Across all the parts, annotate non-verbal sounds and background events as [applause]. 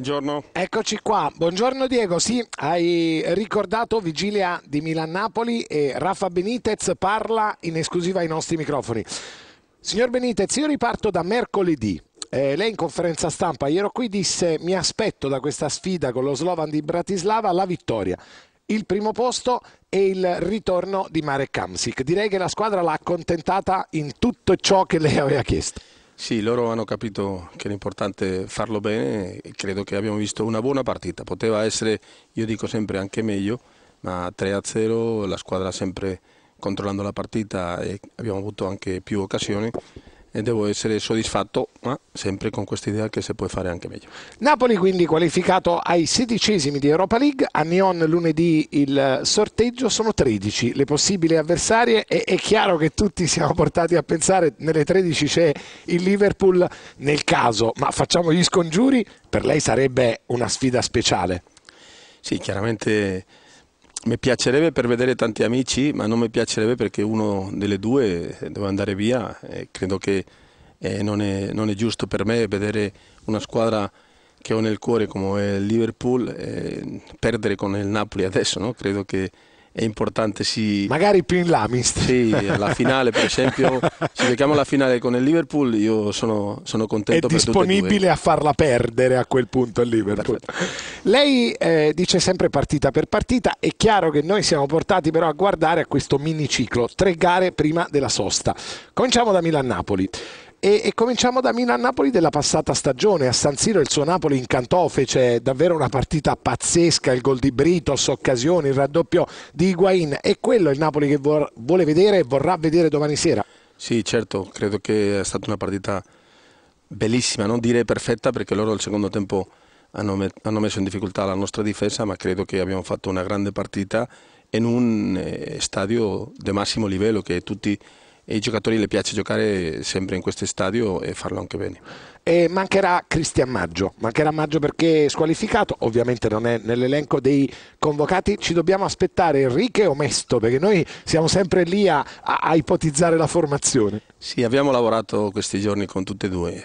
Buongiorno. Eccoci qua. Buongiorno Diego. Sì, hai ricordato vigilia di Milan-Napoli e Rafa Benitez parla in esclusiva ai nostri microfoni. Signor Benitez, io riparto da mercoledì. Eh, lei in conferenza stampa ieri qui disse mi aspetto da questa sfida con lo Slovan di Bratislava la vittoria. Il primo posto e il ritorno di Marek Kamsik. Direi che la squadra l'ha accontentata in tutto ciò che lei aveva chiesto. Sì, loro hanno capito che era importante farlo bene e credo che abbiamo visto una buona partita. Poteva essere, io dico sempre, anche meglio, ma 3-0 la squadra sempre controllando la partita e abbiamo avuto anche più occasioni e devo essere soddisfatto, ma sempre con questa idea che si può fare anche meglio. Napoli quindi qualificato ai sedicesimi di Europa League, a Neon lunedì il sorteggio sono 13 le possibili avversarie e è chiaro che tutti siamo portati a pensare nelle 13 c'è il Liverpool nel caso, ma facciamo gli scongiuri, per lei sarebbe una sfida speciale. Sì, chiaramente mi piacerebbe per vedere tanti amici, ma non mi piacerebbe perché uno delle due deve andare via. E credo che eh, non, è, non, è, giusto per me vedere una squadra che ho nel cuore come il Liverpool eh, perdere con il Napoli adesso. No? Credo che è importante sì. Magari più in là, mister. Sì, alla finale per esempio, [laughs] se giochiamo la finale con il Liverpool io sono, sono contento è per disponibile a farla perdere a quel punto il Liverpool. Perfetto. Lei eh, dice sempre partita per partita, è chiaro che noi siamo portati però a guardare a questo miniciclo, tre gare prima della sosta. Cominciamo da Milan-Napoli. E, e, cominciamo da Milan-Napoli della passata stagione. A San Siro il suo Napoli incantò, fece davvero una partita pazzesca, il gol di Britos, occasioni, il raddoppio di Higuain. È quello il Napoli che vor, vuole vedere e vorrà vedere domani sera. Sì, certo, credo che è stata una partita bellissima, non dire perfetta perché loro al secondo tempo hanno, met- hanno messo in difficoltà la nostra difesa, ma credo che abbiamo fatto una grande partita in un eh, stadio di massimo livello che tutti e ai giocatori le piace giocare sempre in questo stadio e farlo anche bene. E mancherà Cristian Maggio, mancherà Maggio perché è squalificato, ovviamente non è nell'elenco dei convocati, ci dobbiamo aspettare Enrique o Mesto perché noi siamo sempre lì a, a ipotizzare la formazione. Sì, abbiamo lavorato questi giorni con tutte e due,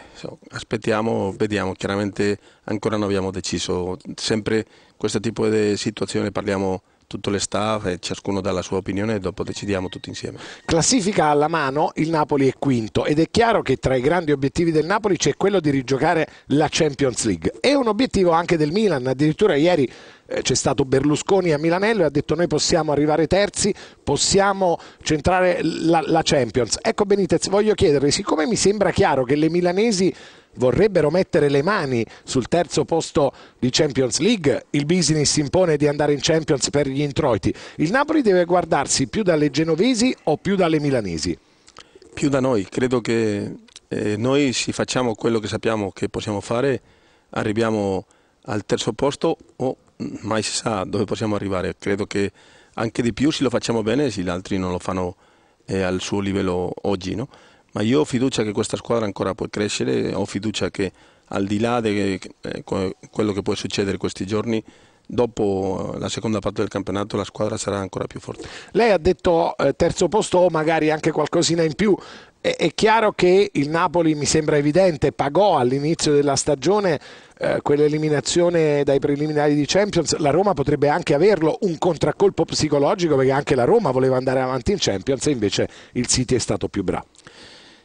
aspettiamo, vediamo, chiaramente ancora non abbiamo deciso, sempre questo tipo di situazione parliamo tutto le staff, ciascuno dà la sua opinione e dopo decidiamo tutti insieme. Classifica alla mano, il Napoli è quinto ed è chiaro che tra i grandi obiettivi del Napoli c'è quello di rigiocare la Champions League. È un obiettivo anche del Milan, addirittura ieri eh, c'è stato Berlusconi a Milanello e ha detto noi possiamo arrivare terzi, possiamo centrare la, la Champions. Ecco Benitez, voglio chiedervi, siccome mi sembra chiaro che le milanesi vorrebbero mettere le mani sul terzo posto di Champions League. Il business impone di andare in Champions per gli introiti. Il Napoli deve guardarsi più dalle genovesi o più dalle milanesi? Più da noi, credo che eh, noi se facciamo quello che sappiamo che possiamo fare, arriviamo al terzo posto o mai si sa dove possiamo arrivare. Credo che anche di più se lo facciamo bene, se gli altri non lo fanno eh, al suo livello oggi. No? ma io ho fiducia che questa squadra ancora può crescere, ho fiducia che al di là di eh, quello che può succedere questi giorni, dopo eh, la seconda parte del campionato la squadra sarà ancora più forte. Lei ha detto eh, terzo posto o magari anche qualcosina in più. È, è chiaro che il Napoli, mi sembra evidente, pagò all'inizio della stagione eh, quell'eliminazione dai preliminari di Champions. La Roma potrebbe anche averlo un contraccolpo psicologico perché anche la Roma voleva andare avanti in Champions e invece il City è stato più bravo.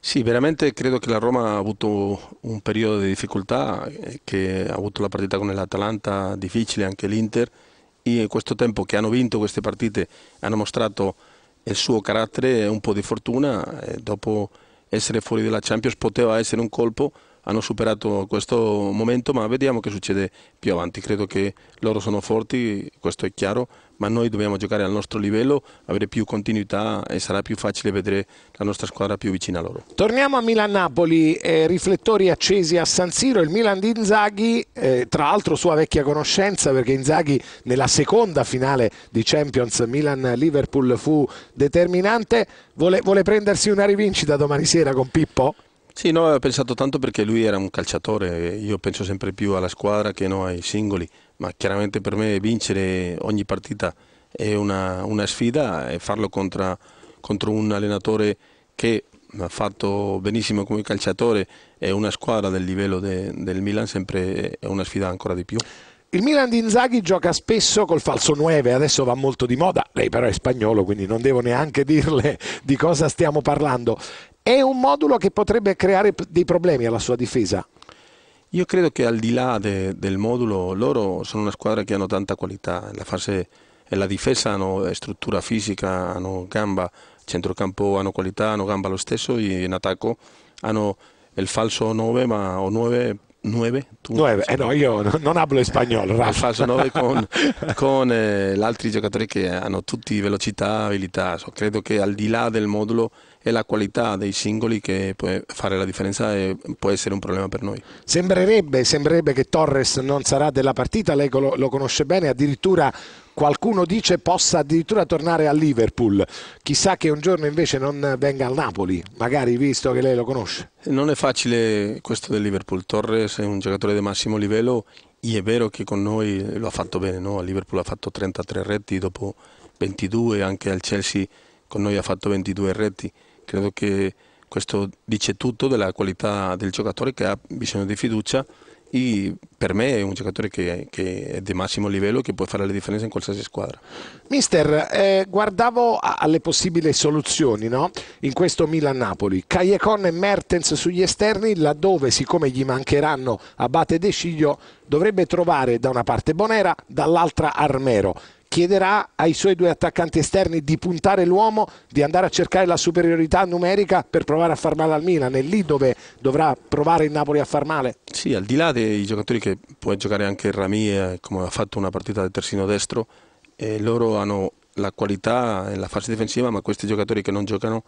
Sì, veramente credo che la Roma ha avuto un periodo di difficoltà, eh, che ha avuto la partita con l'Atalanta difficile, anche l'Inter, e in questo tempo che hanno vinto queste partite hanno mostrato il suo carattere, e un po' di fortuna, dopo essere fuori dalla Champions poteva essere un colpo, hanno superato questo momento, ma vediamo che succede più avanti, credo che loro sono forti, questo è chiaro, ma noi dobbiamo giocare al nostro livello, avere più continuità e sarà più facile vedere la nostra squadra più vicina a loro. Torniamo a Milan-Napoli, eh, riflettori accesi a San Siro, il Milan di Inzaghi, eh, tra l'altro sua vecchia conoscenza perché Inzaghi nella seconda finale di Champions Milan-Liverpool fu determinante, vuole, vuole prendersi una rivincita domani sera con Pippo? Sì, no, ho pensato tanto perché lui era un calciatore, io penso sempre più alla squadra che no ai singoli ma chiaramente per me vincere ogni partita è una, una sfida e farlo contra, contro un allenatore che ha fatto benissimo come calciatore e una squadra del livello de, del Milan sempre è una sfida ancora di più. Il Milan di Inzaghi gioca spesso col falso 9, adesso va molto di moda, lei però è spagnolo quindi non devo neanche dirle di cosa stiamo parlando. È un modulo che potrebbe creare dei problemi alla sua difesa? Io credo che al di là de, del modulo, loro sono una squadra che hanno tanta qualità, la fase la difesa hanno struttura fisica, hanno gamba, centrocampo hanno qualità, hanno gamba lo stesso e in attacco hanno il falso 9 ma, o 9 9? Tu, 9 eh no, io non parlo spagnolo. Il falso 9 con, [laughs] con eh, gli altri giocatori che hanno tutti velocità, abilità. So, credo che al di là del modulo è la qualità dei singoli che può fare la differenza e può essere un problema per noi. Sembrerebbe, sembrerebbe che Torres non sarà della partita, lei lo, lo conosce bene, addirittura qualcuno dice possa addirittura tornare a Liverpool. Chissà che un giorno invece non venga al Napoli, magari visto che lei lo conosce. Non è facile questo del Liverpool. Torres è un giocatore di massimo livello. E è vero che con noi lo ha fatto bene, no? a Liverpool ha fatto 33 retti dopo 22, anche al Chelsea con noi ha fatto 22 retti. Credo che questo dice tutto della qualità del giocatore che ha bisogno di fiducia e per me è un giocatore che, che è di massimo livello e che può fare la differenza in qualsiasi squadra. Mister, eh, guardavo alle possibili soluzioni no? in questo Milan-Napoli. Cagliecon e Mertens sugli esterni, laddove siccome gli mancheranno Abate e De Sciglio, dovrebbe trovare da una parte Bonera, dall'altra Armero chiederà ai suoi due attaccanti esterni di puntare l'uomo, di andare a cercare la superiorità numerica per provare a far male al Milan, è lì dove dovrà provare il Napoli a far male. Sì, al di là dei giocatori che può giocare anche Rami, eh, come ha fatto una partita del terzino destro, eh, loro hanno la qualità nella fase difensiva, ma questi giocatori che non giocano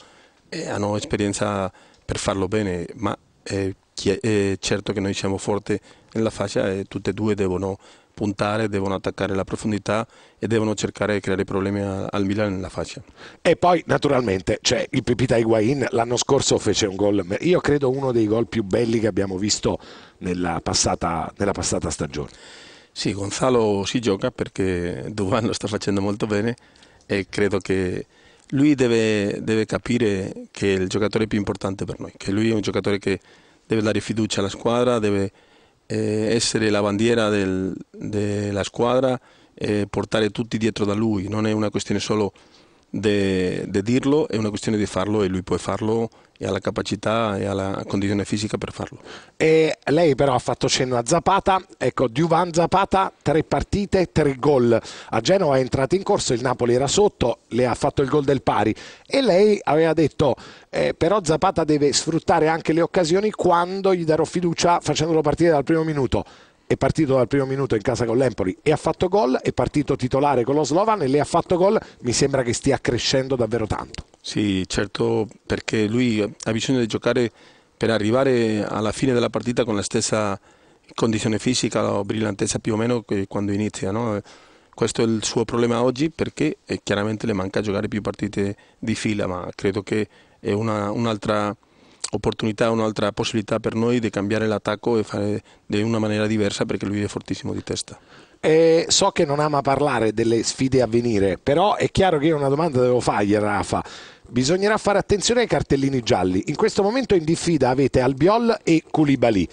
eh, hanno esperienza per farlo bene, ma eh, è eh, certo che noi siamo forti nella fascia e tutte e due devono puntare, devono attaccare la profondità e devono cercare di creare problemi al Milan nella fascia. E poi naturalmente c'è il Pepita Higuain, l'anno scorso fece un gol, io credo uno dei gol più belli che abbiamo visto nella passata, nella passata stagione. Sì, Gonzalo si gioca perché Duvan lo sta facendo molto bene e credo che lui deve, deve, capire che è il giocatore più importante per noi, che lui è un giocatore che deve dare fiducia alla squadra, deve eh, essere la bandiera del, della squadra e eh, portare tutti dietro da lui, non è una questione solo di dirlo, è una questione di farlo e lui può farlo e ha la capacità e ha la condizione fisica per farlo. E lei però ha fatto cenno a Zapata, ecco Duvan Zapata, tre partite, tre gol. A Genova è entrato in corso, il Napoli era sotto, le ha fatto il gol del pari e lei aveva detto eh, però Zapata deve sfruttare anche le occasioni quando gli darò fiducia facendolo partire dal primo minuto è partito dal primo minuto in casa con l'Empoli e ha fatto gol, è partito titolare con lo Slovan e lei ha fatto gol, mi sembra che stia crescendo davvero tanto. Sì, certo, perché lui ha bisogno di giocare per arrivare alla fine della partita con la stessa condizione fisica o brillantezza più o meno che quando inizia. No? Questo è il suo problema oggi perché eh, chiaramente le manca giocare più partite di fila, ma credo che è una, un'altra opportunità, un'altra possibilità per noi di cambiare l'attacco e fare in una maniera diversa perché lui è fortissimo di testa. Eh, so che non ama parlare delle sfide a venire, però è chiaro che io una domanda devo fargli, Rafa. Bisognerà fare attenzione ai cartellini gialli. In questo momento in diffida avete Albiol e Culibali.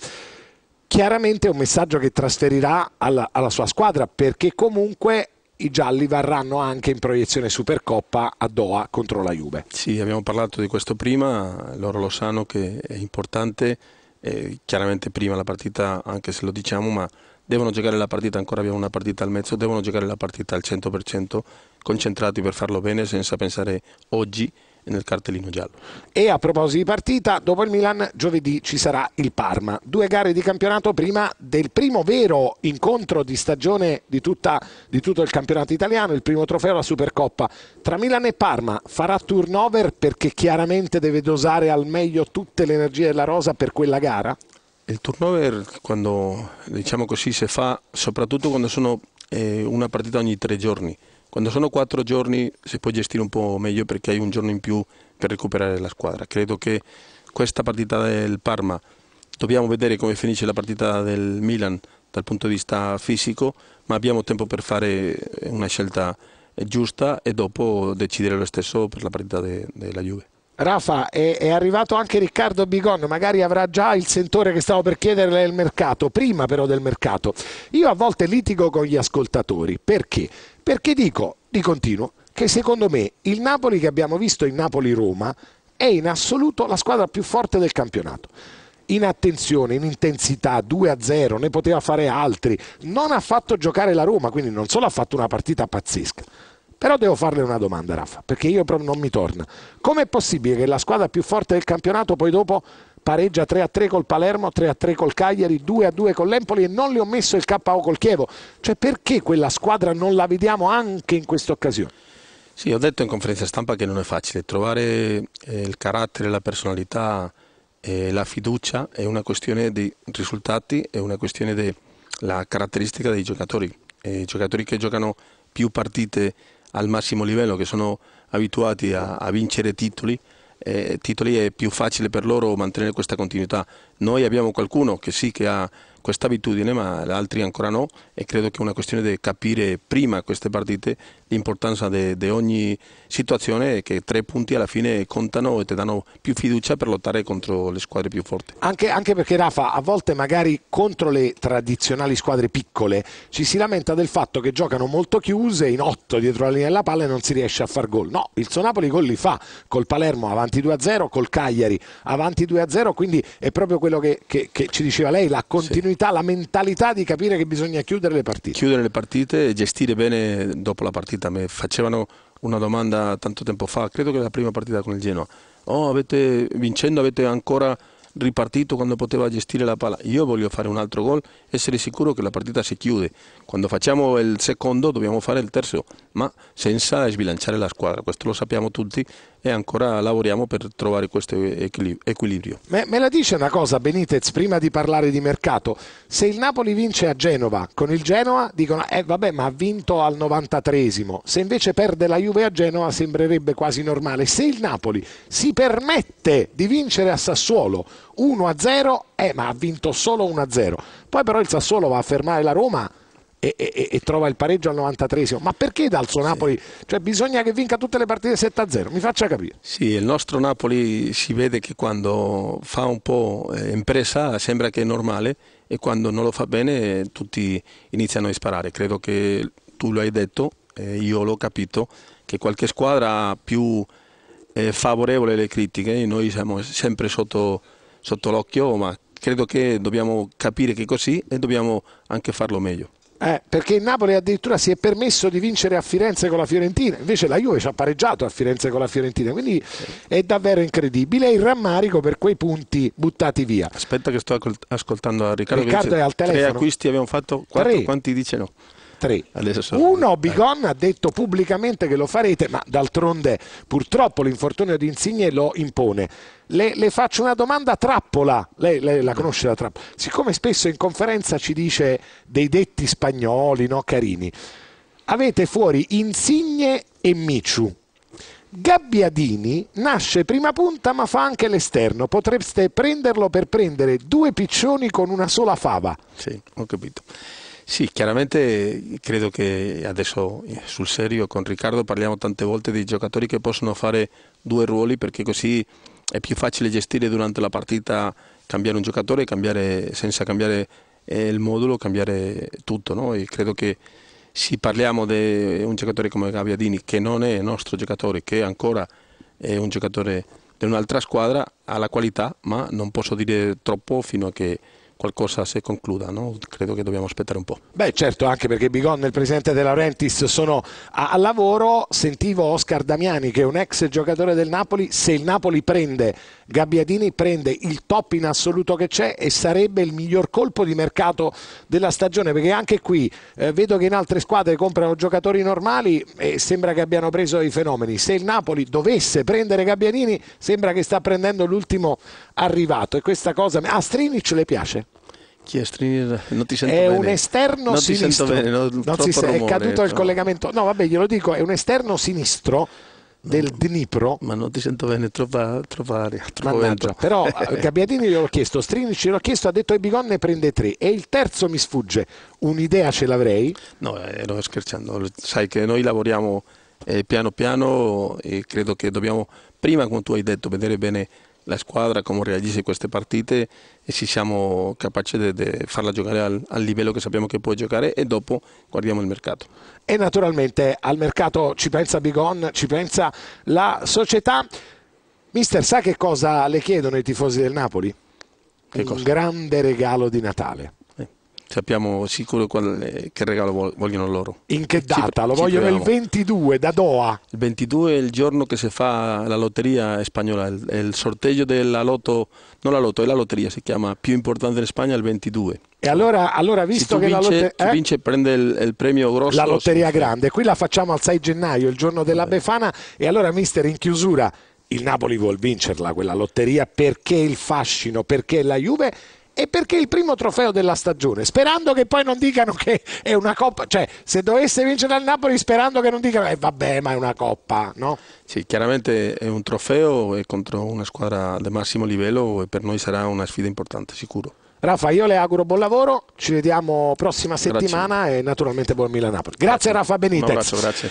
Chiaramente è un messaggio che trasferirà alla, alla sua squadra perché comunque i gialli varranno anche in proiezione Supercoppa a Doha contro la Juve. Sì, abbiamo parlato di questo prima, loro lo sanno che è importante, eh, chiaramente prima la partita, anche se lo diciamo, ma devono giocare la partita, ancora abbiamo una partita al mezzo, devono giocare la partita al 100%, concentrati per farlo bene senza pensare oggi e nel cartellino giallo. E a proposito di partita, dopo il Milan giovedì ci sarà il Parma. Due gare di campionato prima del primo vero incontro di stagione di, tutta, di tutto il campionato italiano, il primo trofeo la Supercoppa. Tra Milan e Parma farà turnover perché chiaramente deve dosare al meglio tutte le energie della rosa per quella gara? Il turnover quando diciamo così si fa soprattutto quando sono eh, una partita ogni tre giorni quando sono quattro giorni si può gestire un po' meglio perché hai un giorno in più per recuperare la squadra. Credo che questa partita del Parma dobbiamo vedere come finisce la partita del Milan dal punto di vista fisico, ma abbiamo tempo per fare una scelta giusta e dopo decidere lo stesso per la partita de, della Juve. Rafa, è, è, arrivato anche Riccardo Bigon, magari avrà già il sentore che stavo per chiederle del mercato, prima però del mercato. Io a volte litigo con gli ascoltatori, perché? Perché dico, di continuo, che secondo me il Napoli che abbiamo visto in Napoli-Roma è in assoluto la squadra più forte del campionato. In attenzione, in intensità, 2-0, ne poteva fare altri, non ha fatto giocare la Roma, quindi non solo ha fatto una partita pazzesca, però devo farle una domanda, Raffa, perché io proprio non mi torna. Com'è possibile che la squadra più forte del campionato poi dopo pareggia 3-3 col Palermo, 3-3 col Cagliari, 2-2 con l'Empoli e non le ho messo il KO col Chievo? Cioè perché quella squadra non la vediamo anche in questa occasione? Sì, ho detto in conferenza stampa che non è facile. Trovare eh, il carattere, la personalità, eh, la fiducia è una questione di risultati, è una questione della caratteristica dei giocatori. I giocatori che giocano più partite al massimo livello, che sono abituati a, a vincere titoli, eh, titoli è più facile per loro mantenere questa continuità. Noi abbiamo qualcuno che sì, che ha questa abitudine, ma altri ancora no e credo che è una questione di capire prima queste partite l'importanza di ogni situazione e che tre punti alla fine contano e ti danno più fiducia per lottare contro le squadre più forti. Anche, anche perché Rafa, a volte magari contro le tradizionali squadre piccole ci si lamenta del fatto che giocano molto chiuse, in otto dietro la linea della palla e non si riesce a far gol. No, il Sonapoli gol li fa, col Palermo avanti 2-0, col Cagliari avanti 2-0, quindi è proprio quello che, che, che ci diceva lei, la continuità. Sì continuità, la mentalità di capire che bisogna chiudere le partite. Chiudere le partite e gestire bene dopo la partita. Mi facevano una domanda tanto tempo fa, credo che la prima partita con il Genoa. Oh, avete, vincendo avete ancora ripartito quando poteva gestire la palla. Io voglio fare un altro gol, essere sicuro che la partita si chiude. Quando facciamo il secondo dobbiamo fare il terzo, ma senza sbilanciare la squadra. Questo lo sappiamo tutti e ancora lavoriamo per trovare questo equilibrio. Me, me la dice una cosa Benitez prima di parlare di mercato, se il Napoli vince a Genova con il Genoa dicono eh vabbè ma ha vinto al 93 se invece perde la Juve a Genova sembrerebbe quasi normale, se il Napoli si permette di vincere a Sassuolo 1-0, eh ma ha vinto solo 1-0, poi però il Sassuolo va a fermare la Roma e, e, e trova il pareggio al 93 ma perché dal suo Napoli? Cioè bisogna che vinca tutte le partite 7-0, mi faccia capire. Sì, il nostro Napoli si vede che quando fa un po' impresa sembra che è normale e quando non lo fa bene tutti iniziano a sparare, credo che tu lo hai detto, io l'ho capito, che qualche squadra più eh, favorevole alle critiche, noi siamo sempre sotto, sotto l'occhio, ma credo che dobbiamo capire che è così e dobbiamo anche farlo meglio. Eh, perché il Napoli addirittura si è permesso di vincere a Firenze con la Fiorentina, invece la Juve ci ha pareggiato a Firenze con la Fiorentina, quindi è davvero incredibile il rammarico per quei punti buttati via. Aspetta che sto ascoltando Riccardo. Riccardo dice, è al telefono. Tre acquisti abbiamo fatto, quattro, quanti dice no? tre. Uno, Bigon ha detto pubblicamente che lo farete, ma d'altronde purtroppo l'infortunio di Insigne lo impone. Le, le, faccio una domanda trappola, lei, lei la conosce la trappola? Siccome spesso in conferenza ci dice dei detti spagnoli, no, carini, avete fuori Insigne e Michu. Gabbiadini nasce prima punta ma fa anche l'esterno. Potreste prenderlo per prendere due piccioni con una sola fava. Sì, ho capito. Sì, chiaramente credo che adesso sul serio con Riccardo parliamo tante volte di giocatori che possono fare due ruoli perché così è più facile gestire durante la partita cambiare un giocatore cambiare, senza cambiare eh, il modulo, cambiare tutto. No? E credo che se parliamo di un giocatore come Gaviadini, che non è il nostro giocatore, che ancora è un giocatore di un'altra squadra, ha la qualità, ma non posso dire troppo fino a che qualcosa si concluda, no? credo che dobbiamo aspettare un po'. Beh certo, anche perché Bigon e il presidente della Rentis sono a, a lavoro, sentivo Oscar Damiani che è un ex giocatore del Napoli, se il Napoli prende Gabbiadini prende il top in assoluto che c'è e sarebbe il miglior colpo di mercato della stagione perché anche qui eh, vedo che in altre squadre comprano giocatori normali e sembra che abbiano preso i fenomeni se il Napoli dovesse prendere Gabbiadini sembra che sta prendendo l'ultimo arrivato e questa cosa a Strinic le piace? Chi è Strinir? Non ti sento è bene. un esterno non sinistro. Bene, no, non si, è caduto il collegamento. No, vabbè, glielo dico, è un esterno sinistro del Dnipro. Ma non ti sento bene, trova, trova aria. Mannaggia, però [laughs] eh, Gabbiadini ho chiesto, Strinici l'ho chiesto, ha detto Ebigon ne prende tre e il terzo mi sfugge. Un'idea ce l'avrei? No, ero eh, scherzando, sai che noi lavoriamo eh, piano piano e credo che dobbiamo prima, come tu hai detto, vedere bene la squadra, come reagisce a queste partite e se siamo capaci di farla giocare al, al, livello che sappiamo che può giocare e dopo guardiamo il mercato. E naturalmente al mercato ci pensa Bigon, ci pensa la società. Mister, sa che cosa le chiedono i tifosi del Napoli? Un grande regalo di Natale sappiamo sicuro qual, che regalo vogliono loro. In che data? Ci, Lo ci vogliono proviamo. il 22 da Doha. Il 22 è il giorno che si fa la lotteria spagnola, il, il sorteggio della lotto, non la lotto, è la lotteria, si chiama più importante in Spagna il 22. E allora, allora visto che vince, la lotteria eh? vince prende il, il, premio grosso. La lotteria grande, qui la facciamo al 6 gennaio, il giorno della Vabbè. Befana. E allora, mister, in chiusura, il Napoli vuol vincerla quella lotteria perché il fascino, perché la Juve e perché il primo trofeo della stagione, sperando che poi non dicano che è una coppa, cioè se dovesse vincere al Napoli sperando che non dicano eh vabbè ma è una coppa, no? Sì, chiaramente è un trofeo e contro una squadra del massimo livello e per noi sarà una sfida importante, sicuro. Rafa, io le auguro buon lavoro, ci vediamo prossima settimana grazie. e naturalmente buon Milan Napoli. Grazie, grazie, Rafa Benitez. No, grazie, grazie.